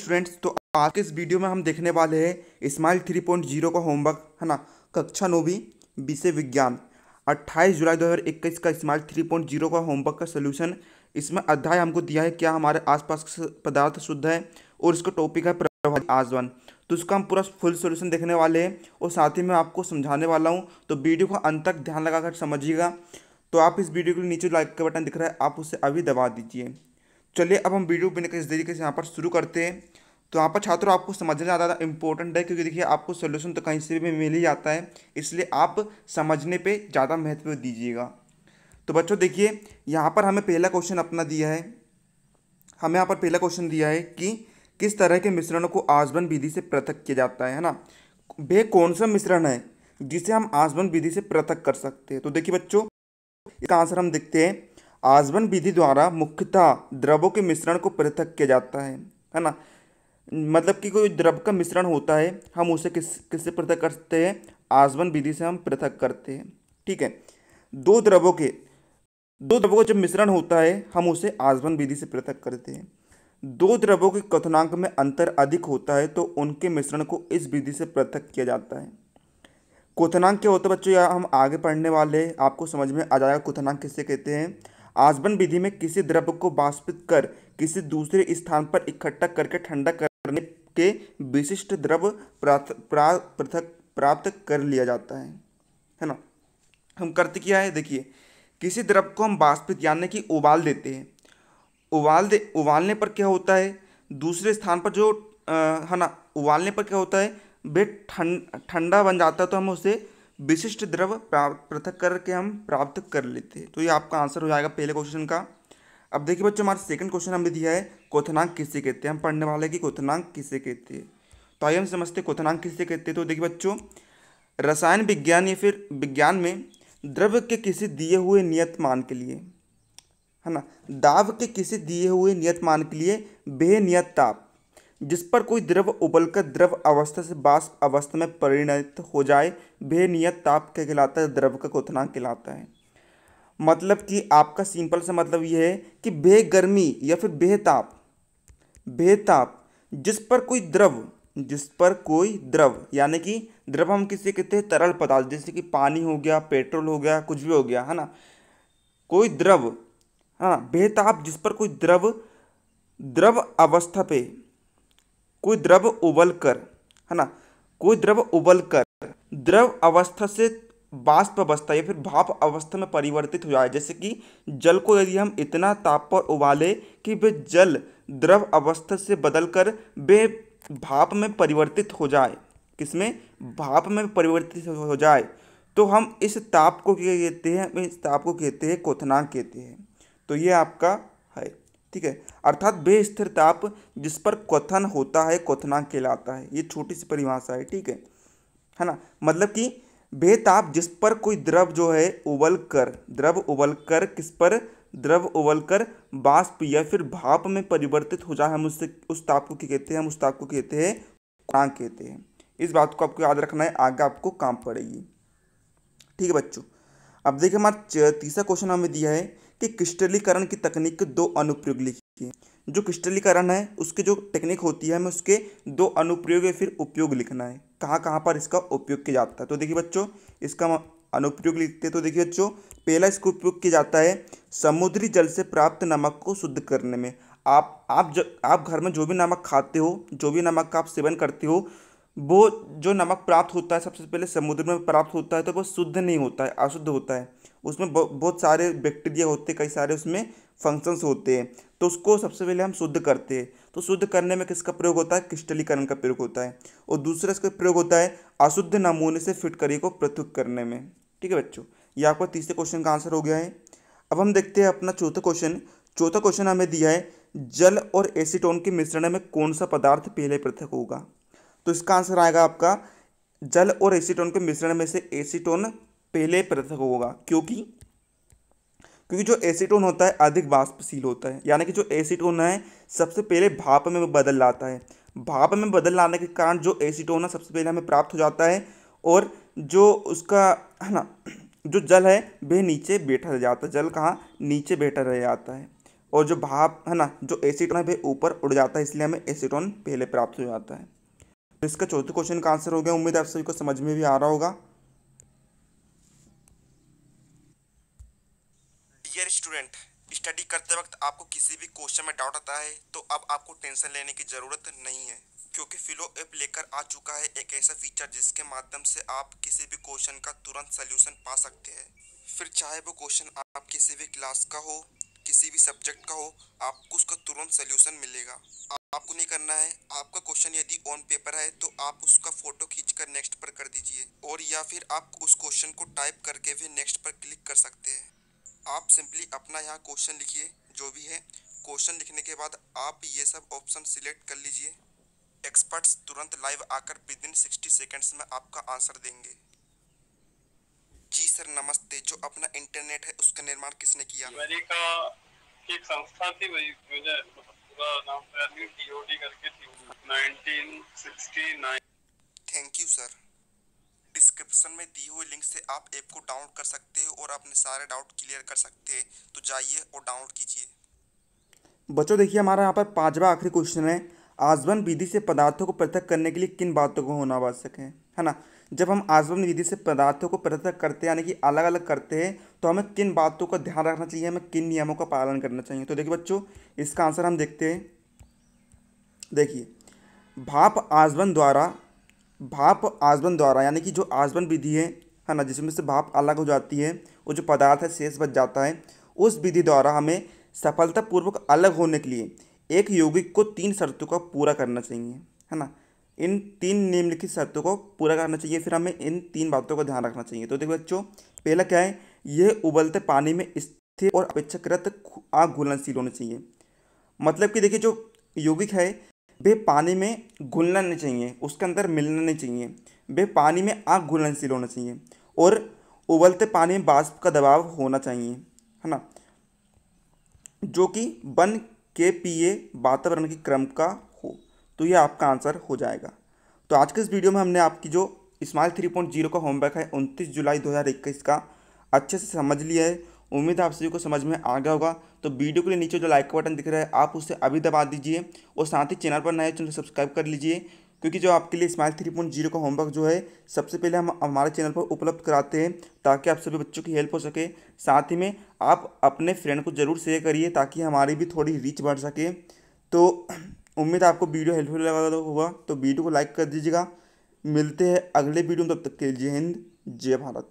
students तो आज के इस वीडियो में हम देखने वाले हैं स्माइल थ्री पॉइंट जीरो का होमवर्क है ना कक्षा नौवीं विषय विज्ञान 28 जुलाई 2021 का स्माइल थ्री पॉइंट जीरो का होमवर्क का सोल्यूशन इसमें अध्याय हमको दिया है क्या हमारे आसपास पदार्थ शुद्ध है और इसका टॉपिक है प्रभाव आजवन तो इसका हम पूरा फुल सोल्यूशन देखने वाले हैं और साथ ही मैं आपको समझाने वाला हूँ तो वीडियो को अंत तक ध्यान लगाकर समझिएगा तो आप इस वीडियो के नीचे लाइक का बटन दिख रहा है आप उसे अभी दबा दीजिए चलिए अब हम वीडियो बिना इस तरीके से यहाँ पर शुरू करते हैं तो यहाँ पर छात्रों आपको समझना ज़्यादा इंपॉर्टेंट है क्योंकि देखिए आपको सोल्यूशन तो कहीं से भी मिल ही जाता है इसलिए आप समझने पर ज़्यादा महत्व दीजिएगा तो बच्चों देखिए यहाँ पर हमें पहला क्वेश्चन अपना दिया है हमें यहाँ पर पहला क्वेश्चन दिया है कि किस तरह के मिश्रणों को आजमन विधि से पृथक किया जाता है ना वे कौन सा मिश्रण है जिसे हम आजमन विधि से पृथक कर सकते हैं तो देखिए बच्चों इसका आंसर हम देखते हैं आजवन विधि द्वारा मुख्यतः द्रवों के मिश्रण को पृथक किया जाता है है ना मतलब कि कोई द्रव का मिश्रण होता है हम उसे किस किससे पृथक करते हैं आजवन विधि से हम पृथक करते हैं ठीक है दो द्रवों के दो द्रवों का जब मिश्रण होता है हम उसे आजवन विधि से पृथक करते हैं दो द्रवों के कथनांक में अंतर अधिक होता है तो उनके मिश्रण को इस विधि से पृथक किया जाता है क्वनांक क्या होता है बच्चों या हम आगे पढ़ने वाले आपको समझ में आ जाएगा क्वनांक किससे कहते हैं आजमन विधि में किसी द्रव्य को बाष्पित कर किसी दूसरे स्थान पर इकट्ठा करके ठंडा करने के विशिष्ट द्रव्य पृथक प्राप्त कर लिया जाता है है ना हम करते क्या है देखिए किसी द्रव्य को हम बाष्पित यानी कि उबाल देते हैं उबाल दे उबालने पर क्या होता है दूसरे स्थान पर जो है ना उबालने पर क्या होता है वे ठंड ठंडा बन जाता है तो हम उसे विशिष्ट द्रव पृथक करके हम प्राप्त कर लेते हैं तो ये आपका आंसर हो जाएगा पहले क्वेश्चन का अब देखिए बच्चों हमारा सेकंड क्वेश्चन हमें दिया है कोथनांक किसे कहते हैं हम पढ़ने वाले कि कोथनांक किसे कहते हैं तो आइए हम समझते हैं कोथनांक किसे कहते हैं तो देखिए बच्चों रसायन विज्ञान या फिर विज्ञान में द्रव्य के किसी दिए हुए नियत मान के लिए है ना दाव के किसी दिए हुए नियत मान के लिए बेनियत ताप जिस पर कोई द्रव उबलकर द्रव अवस्था से बाष्प अवस्था में परिणत हो जाए वह नियत ताप कहलाता है द्रव का क्वथनांक कहलाता है मतलब कि आपका सिंपल सा मतलब यह है कि बे गर्मी या फिर बेहताप बेहताप जिस पर कोई द्रव जिस पर कोई द्रव यानी कि द्रव हम किसे कहते हैं तरल पदार्थ जैसे कि पानी हो गया पेट्रोल हो गया कुछ भी हो गया है ना कोई द्रव हाँ बेहताप जिस पर कोई द्रव द्रव अवस्था पे कोई द्रव उबल कर है ना कोई द्रव उबल कर द्रव अवस्था से बाष्प अवस्था या फिर भाप अवस्था में परिवर्तित हो जाए जैसे कि जल को यदि हम इतना ताप पर उबाले कि वे जल द्रव अवस्था से बदलकर वे भाप में परिवर्तित हो जाए किसमें भाप में परिवर्तित हो जाए तो हम इस ताप को क्या कहते हैं इस ताप को कहते हैं क्वथनांक कहते हैं तो ये आपका ठीक है अर्थात वे स्थिर ताप जिस पर क्वथन होता है क्वथनांक कहलाता है ये छोटी सी परिभाषा है ठीक है है ना मतलब कि वे ताप जिस पर कोई द्रव जो है उबल कर द्रव उबल कर किस पर द्रव उबल कर बाष्प या फिर भाप में परिवर्तित हो जाए हम उससे उस ताप को क्या कहते हैं हम उस ताप को कहते हैं क्वांक कहते हैं इस बात को आपको याद रखना है आगे आपको काम पड़ेगी ठीक है बच्चों अब देखिए हमारा तीसरा क्वेश्चन हमें दिया है कि क्रिस्टलीकरण की तकनीक के दो अनुप्रयोग लिखिए जो क्रिस्टलीकरण है उसके जो टेक्निक होती है हमें उसके दो अनुप्रयोग या फिर उपयोग लिखना है कहाँ कहाँ पर इसका उपयोग किया जाता है तो देखिए बच्चों इसका अनुप्रयोग लिखते हैं तो देखिए बच्चों पहला इसका उपयोग किया जाता है समुद्री जल से प्राप्त नमक को शुद्ध करने में आप आप जब आप घर में जो भी नमक खाते हो जो भी नमक का आप सेवन करते हो वो जो नमक प्राप्त होता है सबसे पहले समुद्र में प्राप्त होता है तो वो शुद्ध नहीं होता है अशुद्ध होता है उसमें बहुत सारे बैक्टीरिया होते हैं कई सारे उसमें फंक्शंस होते हैं तो उसको सबसे पहले हम शुद्ध करते हैं तो शुद्ध करने में किसका प्रयोग होता है क्रिस्टलीकरण का प्रयोग होता है और दूसरा इसका प्रयोग होता है अशुद्ध नमूने से फिट करिए को पृथक करने में ठीक है बच्चों ये आपका तीसरे क्वेश्चन का आंसर हो गया है अब हम देखते हैं अपना चौथा क्वेश्चन चौथा क्वेश्चन हमें दिया है जल और एसीटोन के मिश्रण में कौन सा पदार्थ पहले पृथक होगा तो इसका आंसर आएगा आपका जल और एसीटोन के मिश्रण में से एसीटोन पहले पृथक होगा क्योंकि क्योंकि जो एसीटोन होता है अधिक बाष्पशील होता है यानी कि जो एसीटोन है सबसे पहले भाप में बदल लाता है भाप में बदल लाने के कारण जो एसीटोन है सबसे पहले हमें प्राप्त हो जाता है और जो उसका है ना जो जल है वह नीचे बैठा रह जाता है जल कहाँ नीचे बैठा रह जाता है और जो भाप है ना जो एसीटोन है वह ऊपर उड़ जाता है इसलिए हमें एसीटोन पहले प्राप्त हो जाता है तो इसका चौथे क्वेश्चन का आंसर हो गया उम्मीद आप सभी को समझ में भी आ रहा होगा डियर स्टूडेंट स्टडी करते वक्त आपको किसी भी क्वेश्चन में डाउट आता है तो अब आपको टेंशन लेने की ज़रूरत नहीं है क्योंकि फिलो ऐप लेकर आ चुका है एक ऐसा फीचर जिसके माध्यम से आप किसी भी क्वेश्चन का तुरंत सोल्यूशन पा सकते हैं फिर चाहे वो क्वेश्चन आप किसी भी क्लास का हो किसी भी सब्जेक्ट का हो आपको उसका तुरंत सोल्यूशन मिलेगा आपको नहीं करना है आपका क्वेश्चन यदि ऑन पेपर है तो आप उसका फोटो खींचकर नेक्स्ट पर कर दीजिए और या फिर आप उस क्वेश्चन को टाइप करके भी नेक्स्ट पर क्लिक कर सकते हैं आप सिंपली अपना यहाँ क्वेश्चन लिखिए जो भी है क्वेश्चन लिखने के बाद आप ये सब ऑप्शन सिलेक्ट कर लीजिए एक्सपर्ट्स तुरंत लाइव आकर विद इन सिक्सटी सेकेंड्स में आपका आंसर देंगे जी सर नमस्ते जो अपना इंटरनेट है उसका निर्माण किसने किया अमेरिका की संस्था थी वही थैंक यू सर डिस्क्रिप्शन में दी हुई लिंक से आप ऐप को डाउनलोड कर सकते हो और अपने सारे डाउट क्लियर कर सकते हैं तो जाइए और डाउनलोड कीजिए बच्चों देखिए हमारा यहाँ पर पांचवा आखिरी क्वेश्चन है आजवन विधि से पदार्थों को पृथक करने के लिए किन बातों को होना आवश्यक है है ना जब हम आजमन विधि से पदार्थों को पृथक करते हैं यानी कि अलग अलग करते हैं तो हमें किन बातों का ध्यान रखना चाहिए हमें किन नियमों का पालन करना चाहिए तो देखिए बच्चों इसका आंसर हम देखते हैं देखिए भाप आजमन द्वारा भाप आजमन द्वारा यानी कि जो आजमन विधि है है ना जिसमें से भाप अलग हो जाती है और जो पदार्थ है शेष बच जाता है उस विधि द्वारा हमें सफलतापूर्वक अलग होने के लिए एक यौगिक को तीन शर्तों का पूरा करना चाहिए है ना इन तीन निम्नलिखित शर्तों को पूरा करना चाहिए फिर हमें इन तीन बातों का ध्यान रखना चाहिए तो देखो बच्चों पहला क्या है यह उबलते पानी में स्थिर और अपेक्षाकृत आग घुलनशील होना चाहिए मतलब कि देखिए जो यौगिक है वे पानी में घुलना नहीं चाहिए उसके अंदर मिलना नहीं चाहिए वे पानी में आग घुलनशील होना चाहिए और उबलते पानी में बाष्प का दबाव होना चाहिए है ना जो कि वन के पी ए वातावरण के क्रम का तो ये आपका आंसर हो जाएगा तो आज के इस वीडियो में हमने आपकी जो स्माइल थ्री पॉइंट जीरो का होमवर्क है उनतीस जुलाई दो हज़ार इक्कीस का अच्छे से समझ लिया है उम्मीद है आप सभी को समझ में आ गया होगा तो वीडियो के लिए नीचे जो लाइक का बटन दिख रहा है आप उसे अभी दबा दीजिए और साथ ही चैनल पर नए चैनल सब्सक्राइब कर लीजिए क्योंकि जो आपके लिए स्माइल थ्री पॉइंट जीरो का होमवर्क जो है सबसे पहले हम हमारे चैनल पर उपलब्ध कराते हैं ताकि आप सभी बच्चों की हेल्प हो सके साथ ही में आप अपने फ्रेंड को ज़रूर शेयर करिए ताकि हमारी भी थोड़ी रीच बढ़ सके तो उम्मीद आपको वीडियो हेल्पफुल लगा होगा तो वीडियो को लाइक कर दीजिएगा मिलते हैं अगले वीडियो में तब तक के लिए जय हिंद जय भारत